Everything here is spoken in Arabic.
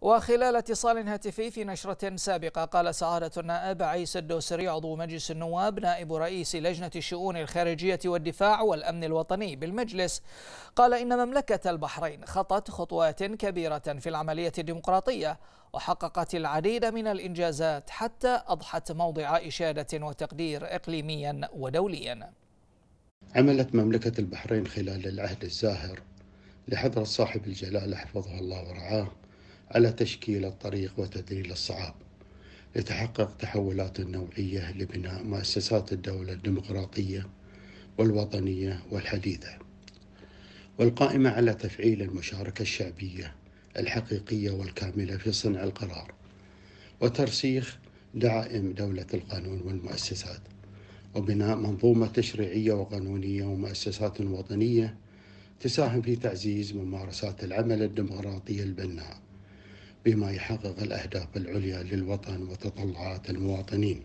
وخلال اتصال هاتفي في نشرة سابقة قال سعادة النائب عيسى الدوسري عضو مجلس النواب نائب رئيس لجنة الشؤون الخارجية والدفاع والأمن الوطني بالمجلس قال إن مملكة البحرين خطت خطوات كبيرة في العملية الديمقراطية وحققت العديد من الإنجازات حتى أضحت موضع إشادة وتقدير إقليميا ودوليا عملت مملكة البحرين خلال العهد الزاهر لحضرة صاحب الجلالة حفظه الله ورعاه على تشكيل الطريق وتذليل الصعاب لتحقق تحولات نوعية لبناء مؤسسات الدولة الديمقراطية والوطنية والحديثة والقائمة على تفعيل المشاركة الشعبية الحقيقية والكاملة في صنع القرار وترسيخ دعائم دولة القانون والمؤسسات وبناء منظومة تشريعية وقانونية ومؤسسات وطنية تساهم في تعزيز ممارسات العمل الديمقراطي البناء بما يحقق الأهداف العليا للوطن وتطلعات المواطنين